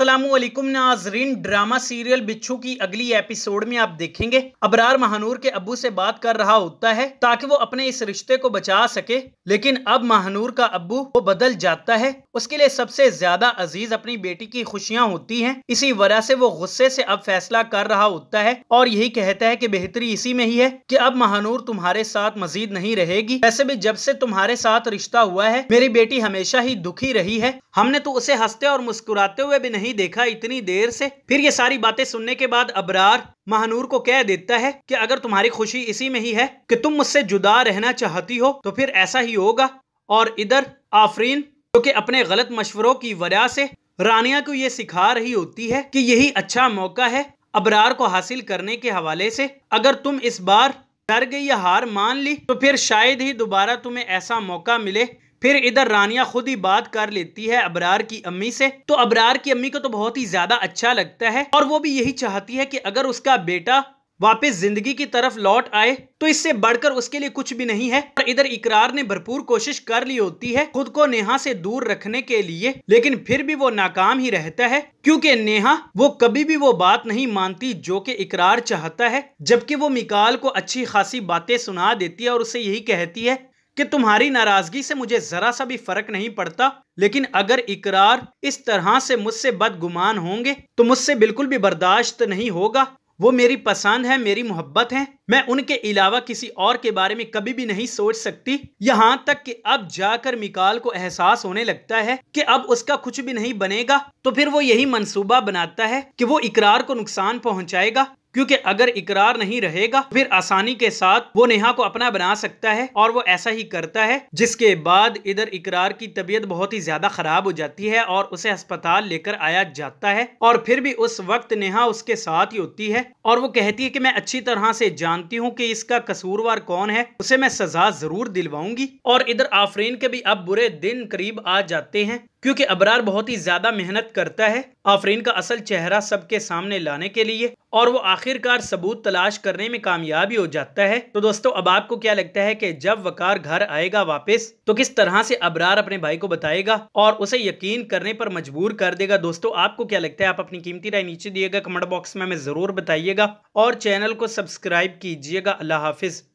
सलामकुम नाजरीन drama serial बिच्छू की अगली एपिसोड में आप देखेंगे अबरार महानूर के अबू से बात कर रहा होता है ताकि वो अपने इस रिश्ते को बचा सके लेकिन अब महानूर का अबू वो बदल जाता है उसके लिए सबसे ज्यादा अजीज अपनी बेटी की खुशियाँ होती हैं इसी वजह से वो गुस्से से अब फैसला कर रहा होता है और यही कहता है की बेहतरी इसी में ही है की अब महानूर तुम्हारे साथ मजीद नहीं रहेगी ऐसे भी जब से तुम्हारे साथ रिश्ता हुआ है मेरी बेटी हमेशा ही दुखी रही है हमने तो उसे हंसते और मुस्कुराते हुए भी नहीं देखा इतनी देर से फिर ये सारी बातें सुनने के बाद अबरार महानूर को कह देता है कि अगर तुम्हारी खुशी इसी में ही है कि तुम मुझसे जुदा रहना चाहती हो तो फिर ऐसा ही होगा और इधर आफरीन जो कि अपने गलत मशवरों की वजह से रानिया को ये सिखा रही होती है की यही अच्छा मौका है अबरार को हासिल करने के हवाले से अगर तुम इस बार डर गई या हार मान ली तो फिर शायद ही दोबारा तुम्हें ऐसा मौका मिले फिर इधर रानिया खुद ही बात कर लेती है अबरार की अम्मी से तो अबरार की अम्मी को तो बहुत ही ज्यादा अच्छा लगता है और वो भी यही चाहती है कि अगर उसका बेटा वापस जिंदगी की तरफ लौट आए तो इससे बढ़कर उसके लिए कुछ भी नहीं है और इधर इकरार ने भरपूर कोशिश कर ली होती है खुद को नेहा से दूर रखने के लिए लेकिन फिर भी वो नाकाम ही रहता है क्योंकि नेहा वो कभी भी वो बात नहीं मानती जो कि इकरार चाहता है जबकि वो मिकाल को अच्छी खासी बातें सुना देती है और उसे यही कहती है कि तुम्हारी नाराजगी से मुझे जरा सा भी फर्क नहीं पड़ता लेकिन अगर इकरार इस तरह से मुझसे बदगुमान होंगे तो मुझसे बिल्कुल भी बर्दाश्त नहीं होगा वो मेरी पसंद है मेरी मोहब्बत है मैं उनके अलावा किसी और के बारे में कभी भी नहीं सोच सकती यहाँ तक कि अब जाकर मिकाल को एहसास होने लगता है कि अब उसका कुछ भी नहीं बनेगा तो फिर वो यही मंसूबा बनाता है कि वो इकरार को नुकसान पहुँचाएगा क्योंकि अगर इकरार नहीं रहेगा फिर आसानी के साथ वो नेहा को अपना बना सकता है और वो ऐसा ही करता है जिसके बाद इधर इकरार की तबीयत बहुत ही ज्यादा खराब हो जाती है और उसे अस्पताल लेकर आया जाता है और फिर भी उस वक्त नेहा उसके साथ ही होती है और वो कहती है कि मैं अच्छी तरह से जानती हूँ कि इसका कसूरवार कौन है उसे मैं सजा जरूर दिलवाऊंगी और इधर आफरीन के भी अब बुरे दिन करीब आ जाते हैं क्योंकि अबरार बहुत ही ज्यादा मेहनत करता है आफरीन का असल चेहरा सबके सामने लाने के लिए और वो आखिरकार सबूत तलाश करने में कामयाबी हो जाता है तो दोस्तों अब आपको क्या लगता है कि जब वकार घर आएगा वापस तो किस तरह से अबरार अपने भाई को बताएगा और उसे यकीन करने पर मजबूर कर देगा दोस्तों आपको क्या लगता है आप अपनी कीमती राय नीचे दिएगा कमेंट बॉक्स में हमें जरूर बताइएगा और चैनल को सब्सक्राइब कीजिएगा अल्लाह हाफिज़